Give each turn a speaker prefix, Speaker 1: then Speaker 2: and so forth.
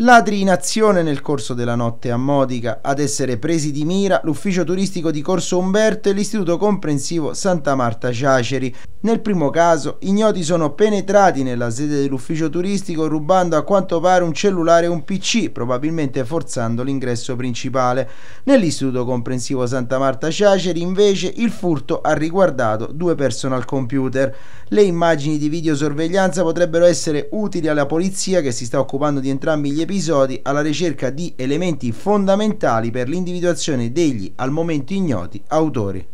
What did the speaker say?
Speaker 1: Ladri in azione nel corso della notte a Modica, ad essere presi di mira l'ufficio turistico di Corso Umberto e l'istituto comprensivo Santa Marta Ciaceri. Nel primo caso, ignoti sono penetrati nella sede dell'ufficio turistico rubando a quanto pare un cellulare e un PC, probabilmente forzando l'ingresso principale. Nell'istituto comprensivo Santa Marta Ciaceri, invece, il furto ha riguardato due personal computer. Le immagini di videosorveglianza potrebbero essere utili alla polizia che si sta occupando di entrambi gli episodi alla ricerca di elementi fondamentali per l'individuazione degli al momento ignoti autori.